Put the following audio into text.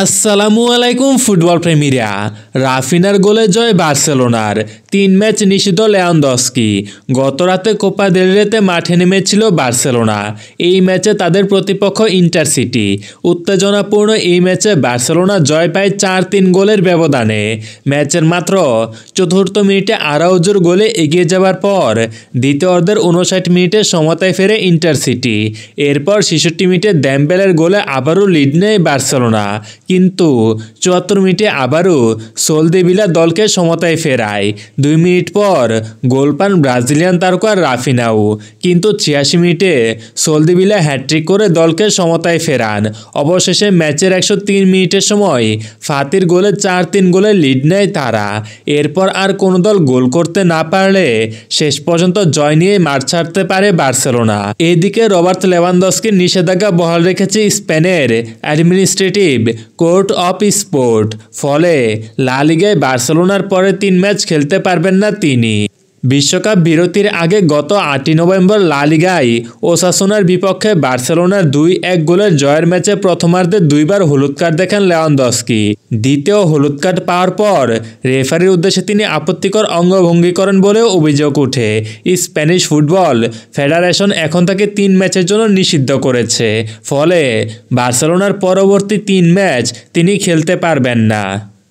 আসসালামু আলাইকুম ফুটবল প্রেমীরা রাফিনার গোলে জয় বার্সেলোনার তিন ম্যাচ নিষিদ্ধ লেয়ান্দস্কি গতরাতে কোপা দেলরেতে মাঠে নেমেছিল বার্সেলোনা এই ম্যাচে তাদের প্রতিপক্ষ ইন্টারসিটি উত্তেজনাপূর্ণ এই ম্যাচে বার্সেলোনা জয় পায় চার তিন গোলের ব্যবধানে ম্যাচের মাত্র চতুর্থ মিনিটে আরাউজোর গোলে এগিয়ে যাওয়ার পর দ্বিতীয় অর্ধের উনষাট মিনিটে সমতায় ফেরে ইন্টারসিটি এরপর ছেষট্টি মিনিটে দ্যাম্বেলের গোলে আবারও লিড নেয় বার্সেলোনা কিন্তু চুয়াত্তর মিনিটে আবারও সোলদেবিলা দলকে সমতায় ফেরায় দুই মিনিট পর গোল পান ব্রাজিলিয়ান তারকা রাফিনাও কিন্তু ছিয়াশি মিনিটে সলদিবিলা হ্যাট্রিক করে দলকে সমতায় ফেরান অবশেষে ম্যাচের একশো তিন মিনিটের সময় ফাতির গোলে চার তিন গোলে লিড নেয় তারা এরপর আর কোনো দল গোল করতে না পারলে শেষ পর্যন্ত জয় নিয়ে মাঠ ছাড়তে পারে বার্সেলোনা এদিকে রবার্ট লেভানদসকে নিষেধাজ্ঞা বহাল রেখেছে স্পেনের অ্যাডমিনিস্ট্রেটিভ কোর্ট অফ স্পোর্ট ফলে লা লিগায় বার্সেলোনার পরে তিন ম্যাচ খেলতে পারবেন না তিনি বিশ্বকাপ বিরতির আগে গত আটই নভেম্বর লালিগায় ওসাসোনার বিপক্ষে বার্সেলোনার দুই এক গোলের জয়ের ম্যাচে প্রথমার্ধে দুইবার হলুদ কার্ড দেখেন দস্কি দ্বিতীয় হলুদ কার্ড পাওয়ার পর রেফারির উদ্দেশ্যে তিনি আপত্তিকর অঙ্গভঙ্গি করেন বলেও অভিযোগ উঠে স্প্যানিশ ফুটবল ফেডারেশন এখন তাকে তিন ম্যাচের জন্য নিষিদ্ধ করেছে ফলে বার্সেলোনার পরবর্তী তিন ম্যাচ তিনি খেলতে পারবেন না